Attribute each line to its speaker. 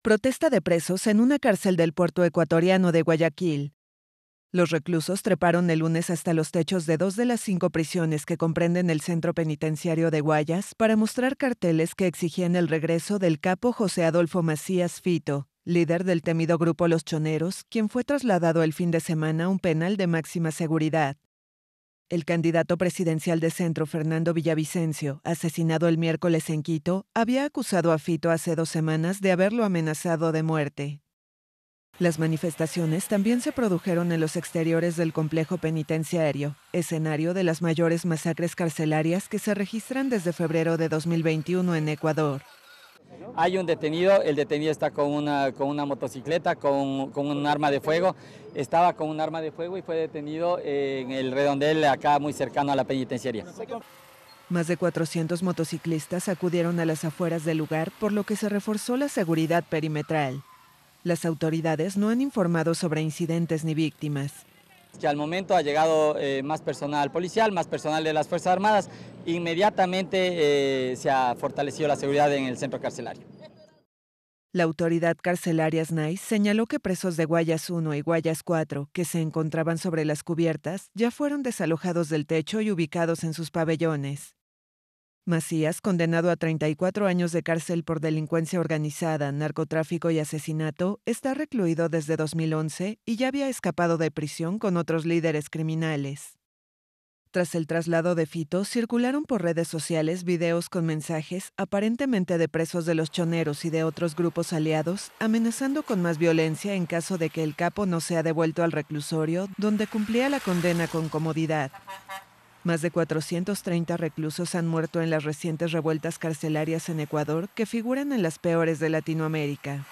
Speaker 1: Protesta de presos en una cárcel del puerto ecuatoriano de Guayaquil. Los reclusos treparon el lunes hasta los techos de dos de las cinco prisiones que comprenden el centro penitenciario de Guayas para mostrar carteles que exigían el regreso del capo José Adolfo Macías Fito, líder del temido grupo Los Choneros, quien fue trasladado el fin de semana a un penal de máxima seguridad. El candidato presidencial de centro Fernando Villavicencio, asesinado el miércoles en Quito, había acusado a Fito hace dos semanas de haberlo amenazado de muerte. Las manifestaciones también se produjeron en los exteriores del complejo penitenciario, escenario de las mayores masacres carcelarias que se registran desde febrero de 2021 en Ecuador.
Speaker 2: Hay un detenido, el detenido está con una, motocicleta, con, un arma de fuego. Estaba con un arma de fuego y fue detenido en el redondel acá muy cercano a la penitenciaría.
Speaker 1: Más de 400 motociclistas acudieron a las afueras del lugar, por lo que se reforzó la seguridad perimetral. Las autoridades no han informado sobre incidentes ni víctimas
Speaker 2: que al momento ha llegado eh, más personal policial, más personal de las Fuerzas Armadas. Inmediatamente eh, se ha fortalecido la seguridad en el centro carcelario.
Speaker 1: La autoridad carcelaria SNAI señaló que presos de Guayas 1 y Guayas 4, que se encontraban sobre las cubiertas, ya fueron desalojados del techo y ubicados en sus pabellones. Macías, condenado a 34 años de cárcel por delincuencia organizada, narcotráfico y asesinato, está recluido desde 2011 y ya había escapado de prisión con otros líderes criminales. Tras el traslado de Fito, circularon por redes sociales videos con mensajes aparentemente de presos de los choneros y de otros grupos aliados, amenazando con más violencia en caso de que el capo no sea devuelto al reclusorio, donde cumplía la condena con comodidad. Más de 430 reclusos han muerto en las recientes revueltas carcelarias en Ecuador que figuran en las peores de Latinoamérica.